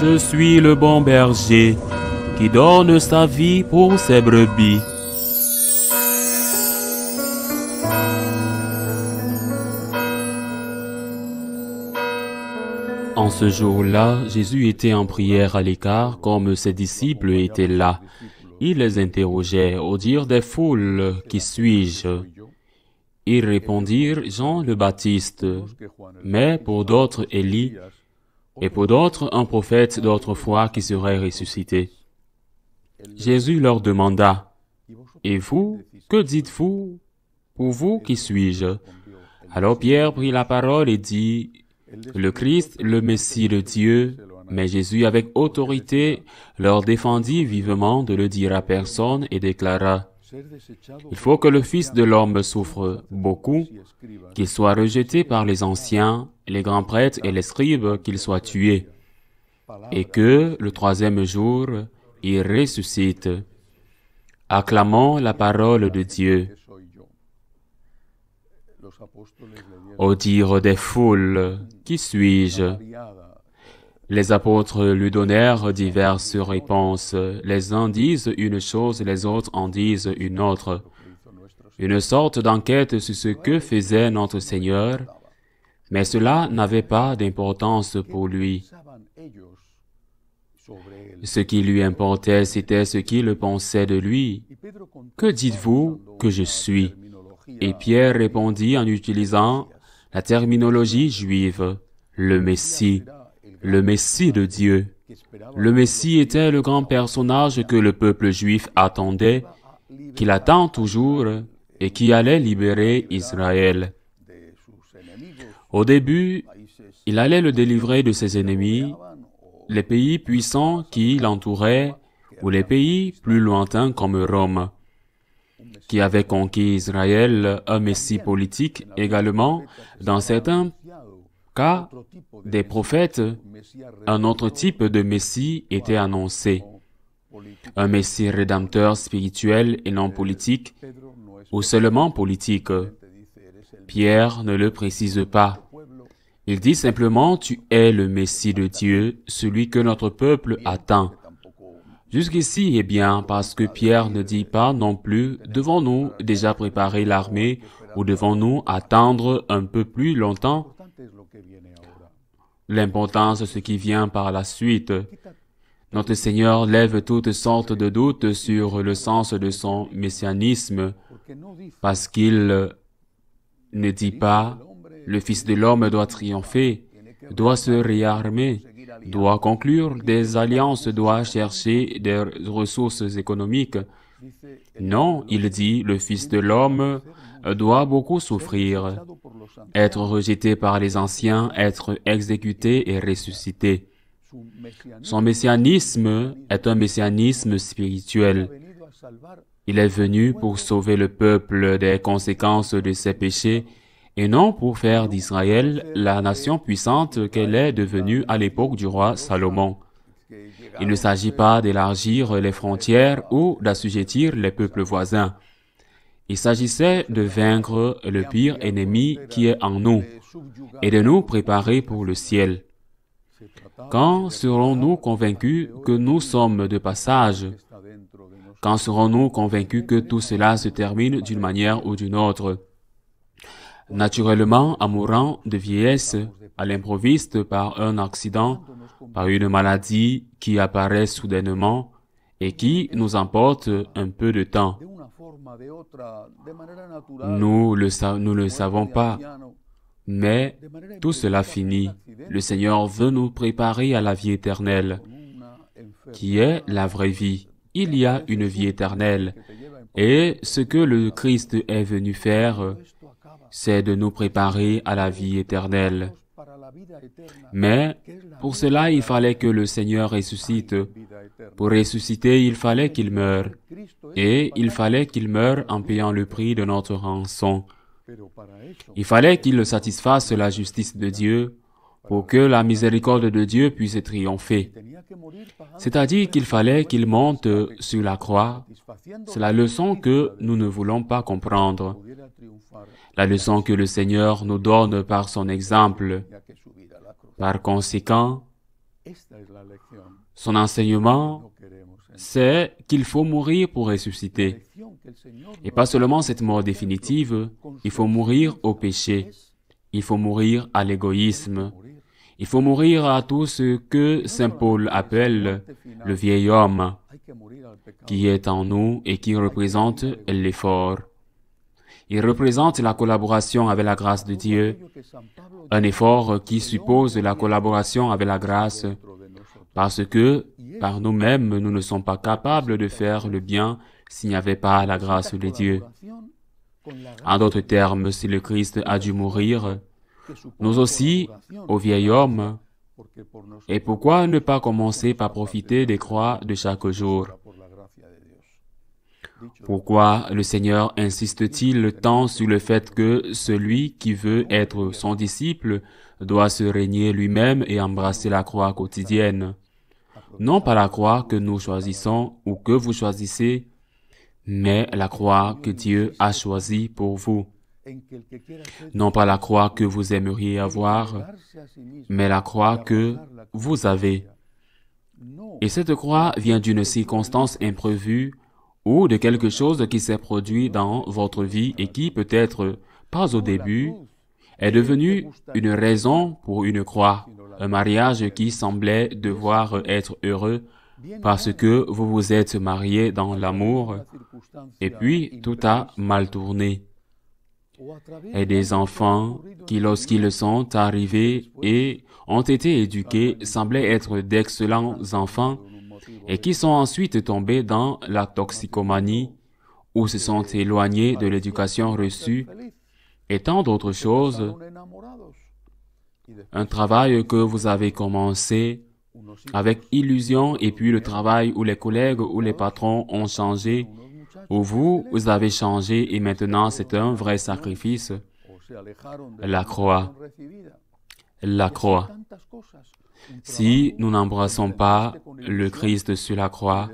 Je suis le bon berger qui donne sa vie pour ses brebis. En ce jour-là, Jésus était en prière à l'écart comme ses disciples étaient là. Il les interrogeait au dire des foules, Qui suis-je Ils répondirent Jean le Baptiste, mais pour d'autres Élie, et pour d'autres un prophète d'autrefois qui serait ressuscité. Jésus leur demanda, Et vous, que dites-vous Pour vous, qui suis-je Alors Pierre prit la parole et dit, Le Christ, le Messie de Dieu, mais Jésus avec autorité leur défendit vivement de le dire à personne et déclara, il faut que le Fils de l'homme souffre beaucoup, qu'il soit rejeté par les anciens, les grands prêtres et les scribes, qu'il soit tué, et que le troisième jour, il ressuscite. acclamant la parole de Dieu. Au dire des foules, qui suis-je les apôtres lui donnèrent diverses réponses. Les uns disent une chose, les autres en disent une autre. Une sorte d'enquête sur ce que faisait notre Seigneur, mais cela n'avait pas d'importance pour lui. Ce qui lui importait, c'était ce qu'il pensait de lui. Que dites-vous que je suis Et Pierre répondit en utilisant la terminologie juive, le Messie le Messie de Dieu. Le Messie était le grand personnage que le peuple juif attendait, qu'il attend toujours et qui allait libérer Israël. Au début, il allait le délivrer de ses ennemis, les pays puissants qui l'entouraient ou les pays plus lointains comme Rome, qui avait conquis Israël, un messie politique également dans certains car des prophètes, un autre type de Messie était annoncé, un Messie rédempteur spirituel et non politique, ou seulement politique. Pierre ne le précise pas. Il dit simplement, tu es le Messie de Dieu, celui que notre peuple attend. Jusqu'ici, eh bien, parce que Pierre ne dit pas non plus, devons-nous déjà préparer l'armée ou devons-nous attendre un peu plus longtemps l'importance de ce qui vient par la suite. Notre Seigneur lève toutes sortes de doutes sur le sens de son messianisme parce qu'il ne dit pas le Fils de l'homme doit triompher, doit se réarmer, doit conclure des alliances, doit chercher des ressources économiques. Non, il dit, le Fils de l'homme euh, doit beaucoup souffrir, être rejeté par les anciens, être exécuté et ressuscité. Son messianisme est un messianisme spirituel. Il est venu pour sauver le peuple des conséquences de ses péchés et non pour faire d'Israël la nation puissante qu'elle est devenue à l'époque du roi Salomon. Il ne s'agit pas d'élargir les frontières ou d'assujettir les peuples voisins. Il s'agissait de vaincre le pire ennemi qui est en nous et de nous préparer pour le ciel. Quand serons-nous convaincus que nous sommes de passage Quand serons-nous convaincus que tout cela se termine d'une manière ou d'une autre Naturellement, en mourant de vieillesse à l'improviste par un accident, par une maladie qui apparaît soudainement et qui nous emporte un peu de temps. Nous le, le savons pas, mais tout cela finit. Le Seigneur veut nous préparer à la vie éternelle, qui est la vraie vie. Il y a une vie éternelle. Et ce que le Christ est venu faire, c'est de nous préparer à la vie éternelle. Mais pour cela, il fallait que le Seigneur ressuscite. Pour ressusciter, il fallait qu'il meure. Et il fallait qu'il meure en payant le prix de notre rançon. Il fallait qu'il satisfasse la justice de Dieu pour que la miséricorde de Dieu puisse triompher. C'est-à-dire qu'il fallait qu'il monte sur la croix. C'est la leçon que nous ne voulons pas comprendre. La leçon que le Seigneur nous donne par son exemple. Par conséquent, son enseignement, c'est qu'il faut mourir pour ressusciter. Et pas seulement cette mort définitive, il faut mourir au péché, il faut mourir à l'égoïsme, il faut mourir à tout ce que Saint Paul appelle le vieil homme qui est en nous et qui représente l'effort. Il représente la collaboration avec la grâce de Dieu, un effort qui suppose la collaboration avec la grâce, parce que par nous-mêmes, nous ne sommes pas capables de faire le bien s'il n'y avait pas la grâce de Dieu. En d'autres termes, si le Christ a dû mourir, nous aussi, au vieil homme, et pourquoi ne pas commencer par profiter des croix de chaque jour Pourquoi le Seigneur insiste-t-il tant sur le fait que celui qui veut être son disciple doit se régner lui-même et embrasser la croix quotidienne Non pas la croix que nous choisissons ou que vous choisissez, mais la croix que Dieu a choisie pour vous non pas la croix que vous aimeriez avoir, mais la croix que vous avez. Et cette croix vient d'une circonstance imprévue ou de quelque chose qui s'est produit dans votre vie et qui peut-être pas au début est devenue une raison pour une croix, un mariage qui semblait devoir être heureux parce que vous vous êtes marié dans l'amour et puis tout a mal tourné et des enfants qui, lorsqu'ils sont arrivés et ont été éduqués, semblaient être d'excellents enfants et qui sont ensuite tombés dans la toxicomanie ou se sont éloignés de l'éducation reçue et tant d'autres choses. Un travail que vous avez commencé avec illusion et puis le travail où les collègues ou les patrons ont changé vous, vous avez changé et maintenant c'est un vrai sacrifice. La croix. La croix. Si nous n'embrassons pas le Christ sur la croix,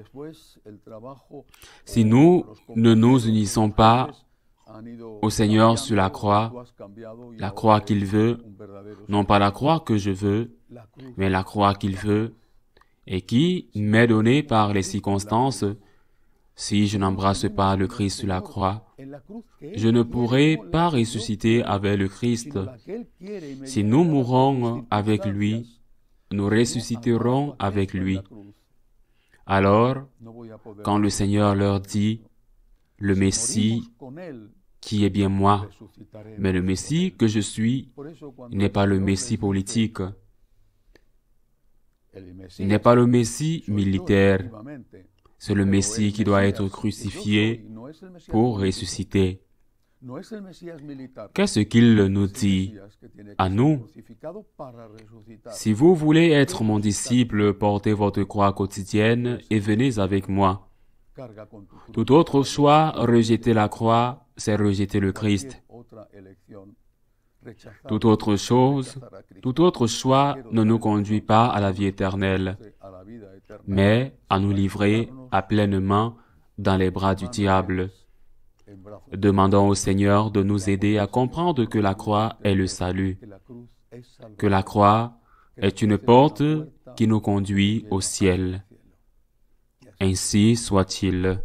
si nous ne nous unissons pas au Seigneur sur la croix, la croix qu'il veut, non pas la croix que je veux, mais la croix qu'il veut, et qui m'est donnée par les circonstances, si je n'embrasse pas le Christ sur la croix, je ne pourrai pas ressusciter avec le Christ. Si nous mourons avec lui, nous ressusciterons avec lui. Alors, quand le Seigneur leur dit, le Messie qui est bien moi, mais le Messie que je suis n'est pas le Messie politique, n'est pas le Messie militaire, c'est le Messie qui doit être crucifié pour ressusciter. Qu'est-ce qu'il nous dit à nous Si vous voulez être mon disciple, portez votre croix quotidienne et venez avec moi. Tout autre choix, rejeter la croix, c'est rejeter le Christ. Tout autre chose, tout autre choix ne nous conduit pas à la vie éternelle mais à nous livrer à pleine dans les bras du diable. Demandons au Seigneur de nous aider à comprendre que la croix est le salut, que la croix est une porte qui nous conduit au ciel. Ainsi soit-il.